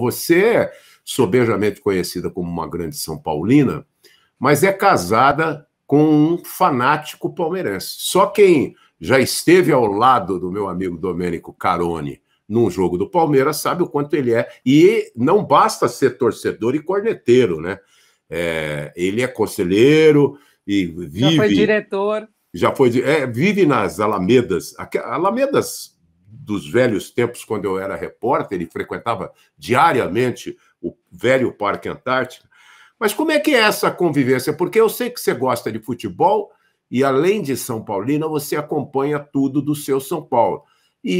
Você sobejamente conhecida como uma grande São Paulina, mas é casada com um fanático palmeirense. Só quem já esteve ao lado do meu amigo Domênico Carone num jogo do Palmeiras sabe o quanto ele é. E não basta ser torcedor e corneteiro, né? É, ele é conselheiro e vive. Já foi diretor. Já foi. É, vive nas Alamedas. Alamedas dos velhos tempos, quando eu era repórter, ele frequentava diariamente o velho Parque Antártico. Mas como é que é essa convivência? Porque eu sei que você gosta de futebol e, além de São Paulina, você acompanha tudo do seu São Paulo. E,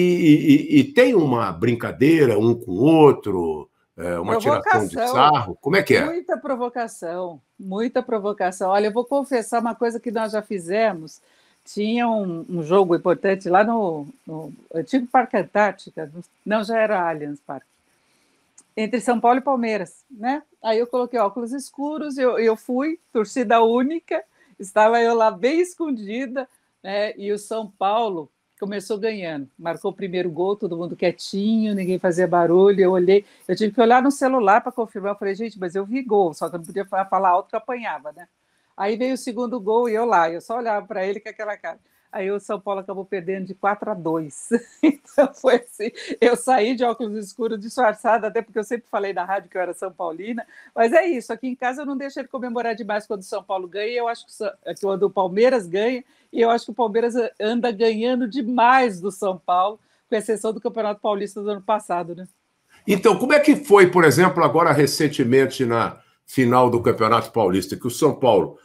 e, e tem uma brincadeira um com o outro, é, uma tiração de sarro? Como é que é? Muita provocação, muita provocação. Olha, eu vou confessar uma coisa que nós já fizemos tinha um, um jogo importante lá no, no, antigo Parque Antártica, não, já era Allianz Parque, entre São Paulo e Palmeiras, né? Aí eu coloquei óculos escuros, eu, eu fui, torcida única, estava eu lá bem escondida, né? E o São Paulo começou ganhando, marcou o primeiro gol, todo mundo quietinho, ninguém fazia barulho. Eu olhei, eu tive que olhar no celular para confirmar. Eu falei, gente, mas eu vi gol, só que eu não podia falar alto que apanhava, né? Aí veio o segundo gol e eu lá, eu só olhava para ele com aquela cara. Aí o São Paulo acabou perdendo de 4 a 2. Então foi assim, eu saí de óculos escuros disfarçada, até porque eu sempre falei na rádio que eu era São Paulina, mas é isso, aqui em casa eu não deixo ele comemorar demais quando o São Paulo ganha, eu acho é que quando o Palmeiras ganha, e eu acho que o Palmeiras anda ganhando demais do São Paulo, com exceção do Campeonato Paulista do ano passado, né? Então, como é que foi, por exemplo, agora recentemente na final do Campeonato Paulista, que o São Paulo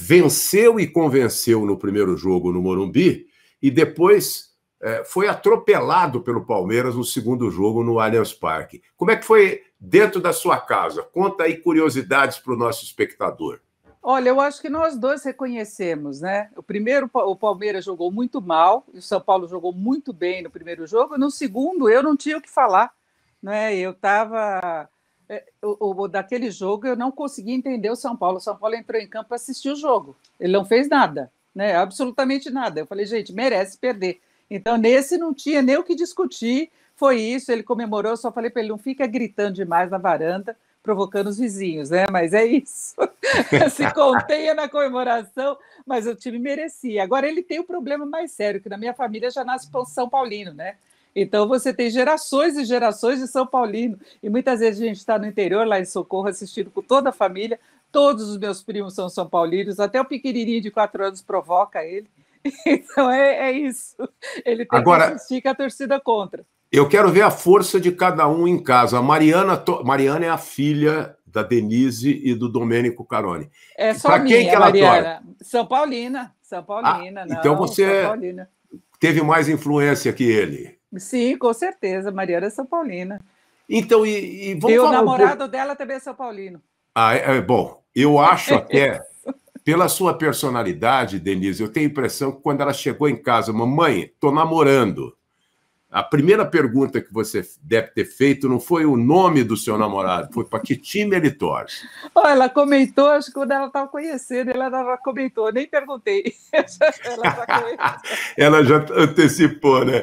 venceu e convenceu no primeiro jogo no Morumbi e depois é, foi atropelado pelo Palmeiras no segundo jogo no Allianz Parque. Como é que foi dentro da sua casa? Conta aí curiosidades para o nosso espectador. Olha, eu acho que nós dois reconhecemos, né? O primeiro, o Palmeiras jogou muito mal, e o São Paulo jogou muito bem no primeiro jogo. No segundo, eu não tinha o que falar, né? Eu estava é, o, daquele jogo eu não consegui entender o São Paulo. O São Paulo entrou em campo e assistir o jogo. Ele não fez nada, né? Absolutamente nada. Eu falei, gente, merece perder. Então, nesse não tinha nem o que discutir. Foi isso, ele comemorou, eu só falei para ele, não fica gritando demais na varanda, provocando os vizinhos, né? Mas é isso. Se conteia na comemoração, mas o time merecia. Agora ele tem um problema mais sério, que na minha família já nasce São Paulino, né? Então você tem gerações e gerações de São Paulino. E muitas vezes a gente está no interior, lá em Socorro, assistindo com toda a família. Todos os meus primos são São Paulinos, até o pequenininho de quatro anos provoca ele. Então é, é isso. Ele tem Agora, que assistir que a torcida é contra. Eu quero ver a força de cada um em casa. A Mariana, Mariana é a filha da Denise e do Domênico Carone. É só pra minha, quem que ela Mariana. São Paulina. São ah, Paulina, ah, não, Então você teve mais influência que ele. Sim, com certeza. Mariana é São Paulina. Então, e, e vamos e o namorado um dela também é São Paulino. Ah, é, é bom, eu é acho até, pela sua personalidade, Denise, eu tenho a impressão que quando ela chegou em casa, mamãe, estou namorando. A primeira pergunta que você deve ter feito não foi o nome do seu namorado, foi para que time ele torce. Oh, ela comentou, acho que quando ela estava conhecendo, ela, já comentou, nem perguntei. ela, já ela já antecipou, né?